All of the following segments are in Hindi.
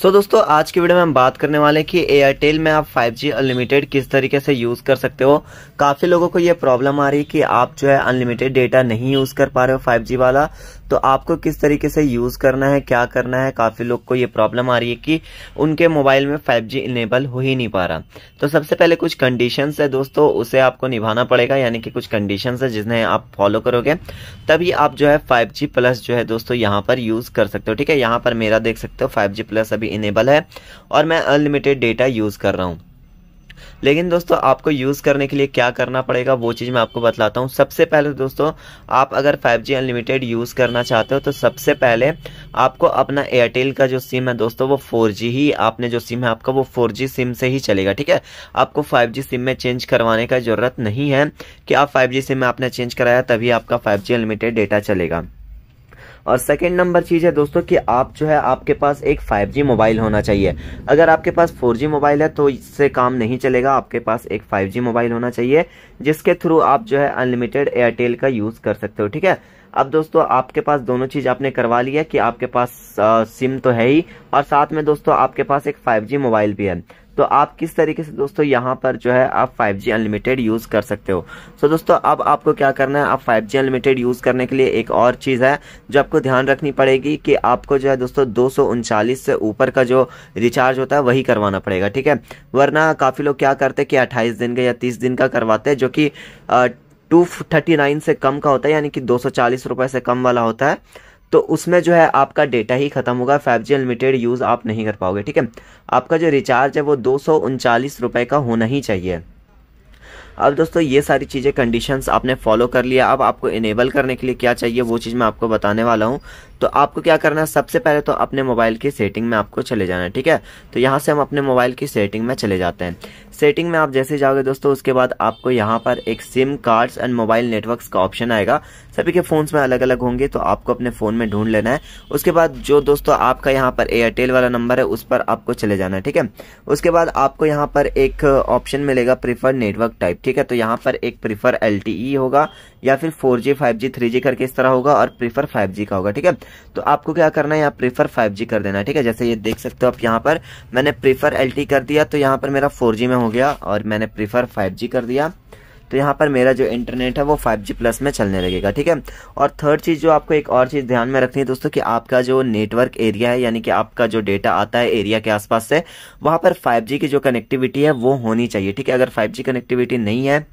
सो so, दोस्तों आज की वीडियो में हम बात करने वाले हैं कि एयरटेल में आप 5G अनलिमिटेड किस तरीके से यूज़ कर सकते हो काफ़ी लोगों को ये प्रॉब्लम आ रही है कि आप जो है अनलिमिटेड डेटा नहीं यूज़ कर पा रहे हो 5G वाला तो आपको किस तरीके से यूज़ करना है क्या करना है काफ़ी लोग को ये प्रॉब्लम आ रही है कि उनके मोबाइल में 5G इनेबल हो ही नहीं पा रहा तो सबसे पहले कुछ कंडीशंस है दोस्तों उसे आपको निभाना पड़ेगा यानी कि कुछ कंडीशंस है जिन्हें आप फॉलो करोगे तभी आप जो है 5G प्लस जो है दोस्तों यहाँ पर यूज़ कर सकते हो ठीक है यहाँ पर मेरा देख सकते हो फाइव प्लस अभी भी इनेबल है और मैं अनलिमिटेड डेटा यूज़ कर रहा हूँ लेकिन दोस्तों आपको यूज़ करने के लिए क्या करना पड़ेगा वो चीज़ मैं आपको बतलाता हूँ सबसे पहले दोस्तों आप अगर 5G अनलिमिटेड यूज़ करना चाहते हो तो सबसे पहले आपको अपना एयरटेल का जो सिम है दोस्तों वो 4G ही आपने जो सिम है आपका वो 4G सिम से ही चलेगा ठीक है आपको 5G सिम में चेंज करवाने का ज़रूरत नहीं है कि आप फाइव सिम में आपने चेंज कराया तभी आपका फाइव अनलिमिटेड डेटा चलेगा और सेकेंड नंबर चीज़ है दोस्तों कि आप जो है आपके पास एक 5G मोबाइल होना चाहिए अगर आपके पास 4G मोबाइल है तो इससे काम नहीं चलेगा आपके पास एक 5G मोबाइल होना चाहिए जिसके थ्रू आप जो है अनलिमिटेड एयरटेल का यूज़ कर सकते हो ठीक है अब दोस्तों आपके पास दोनों चीज आपने करवा ली है कि आपके पास आ, सिम तो है ही और साथ में दोस्तों आपके पास एक 5G मोबाइल भी है तो आप किस तरीके से दोस्तों यहाँ पर जो है आप 5G अनलिमिटेड यूज़ कर सकते हो सो so दोस्तों अब आपको क्या करना है आप 5G अनलिमिटेड यूज़ करने के लिए एक और चीज़ है जो आपको ध्यान रखनी पड़ेगी कि आपको जो है दोस्तों दो से ऊपर का जो रिचार्ज होता है वही करवाना पड़ेगा ठीक है वरना काफ़ी लोग क्या करते हैं कि अट्ठाईस दिन का या तीस दिन का करवाते हैं जो कि टू थर्टी नाइन से कम का होता है यानी कि दो सौ चालीस रुपए से कम वाला होता है तो उसमें जो है आपका डेटा ही ख़त्म होगा फाइव जी अनलिमिटेड यूज़ आप नहीं कर पाओगे ठीक है आपका जो रिचार्ज है वो दो रुपए का होना ही चाहिए अब दोस्तों ये सारी चीज़ें कंडीशंस आपने फॉलो कर लिया अब आपको इनेबल करने के लिए क्या चाहिए वो चीज़ मैं आपको बताने वाला हूँ तो आपको क्या करना है सबसे पहले तो अपने मोबाइल की सेटिंग में आपको चले जाना है ठीक है तो यहाँ से हम अपने मोबाइल की सेटिंग में चले जाते हैं सेटिंग में आप जैसे जाओगे दोस्तों उसके बाद आपको यहाँ पर एक SIM cards and mobile networks का ऑप्शन आएगा सभी के फोन्स में अलग अलग होंगे तो आपको अपने फ़ोन में ढूंढ लेना है उसके बाद जो दोस्तों आपका यहाँ पर एयरटेल वाला नंबर है उस पर आपको चले जाना है ठीक है उसके बाद आपको यहाँ पर एक ऑप्शन मिलेगा प्रीफर नेटवर्क टाइप ठीक है तो यहाँ पर एक प्रीफर एल e होगा या फिर four G five G three G करके इस तरह होगा और प्रीफर फाइव जी का होगा ठीक है तो आपको क्या करना है यहाँ प्रीफर फाइव जी कर देना ठीक है जैसे ये देख सकते हो आप यहाँ पर मैंने प्रीफर एल e कर दिया तो यहाँ पर मेरा फोर जी में होगा गया और मैंने प्रीफर 5G कर दिया तो यहाँ पर मेरा जो इंटरनेट है वो 5G प्लस में चलने लगेगा ठीक है और थर्ड चीज़ जो आपको एक और चीज़ ध्यान में रखनी है दोस्तों कि आपका जो नेटवर्क एरिया है यानी कि आपका जो डेटा आता है एरिया के आसपास से वहाँ पर 5G की जो कनेक्टिविटी है वो होनी चाहिए ठीक है अगर 5G कनेक्टिविटी नहीं है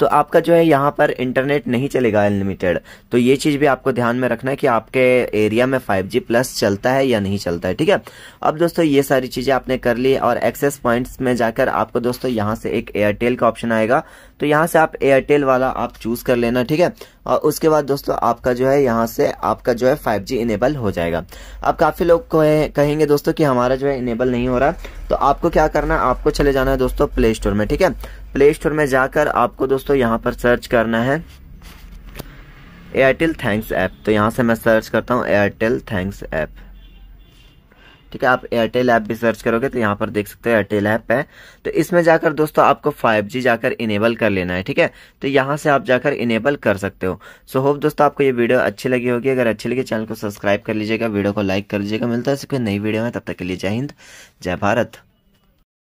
तो आपका जो है यहाँ पर इंटरनेट नहीं चलेगा अनलिमिटेड तो ये चीज़ भी आपको ध्यान में रखना है कि आपके एरिया में 5G प्लस चलता है या नहीं चलता है ठीक है अब दोस्तों ये सारी चीज़ें आपने कर ली और एक्सेस पॉइंट्स में जाकर आपको दोस्तों यहाँ से एक एयरटेल का ऑप्शन आएगा तो यहाँ से आप एयरटेल वाला आप चूज़ कर लेना ठीक है और उसके बाद दोस्तों आपका जो है यहाँ से आपका जो है फाइव इनेबल हो जाएगा अब काफ़ी लोग कहेंगे दोस्तों की हमारा जो है इनेबल नहीं हो रहा तो आपको क्या करना है आपको चले जाना है दोस्तों प्ले स्टोर में ठीक है प्ले स्टोर में जाकर आपको दोस्तों दोस्तों यहाँ पर सर्च करना है एयरटेल थैंक्स ऐप तो यहाँ से मैं सर्च करता हूँ एयरटेल थैंक्स ऐप ठीक है आप एयरटेल ऐप भी सर्च करोगे तो यहाँ पर देख सकते हो एयरटेल ऐप है तो इसमें जाकर दोस्तों आपको 5G जाकर इनेबल कर लेना है ठीक है तो यहाँ से आप जाकर इनेबल कर सकते हो सो so, होप दोस्तों आपको ये वीडियो अच्छी लगी होगी अगर अच्छी लगी चैनल को सब्सक्राइब कर लीजिएगा वीडियो को लाइक कर लीजिएगा मिलता है कोई नई वीडियो में तब तक के लिए जय हिंद जय भारत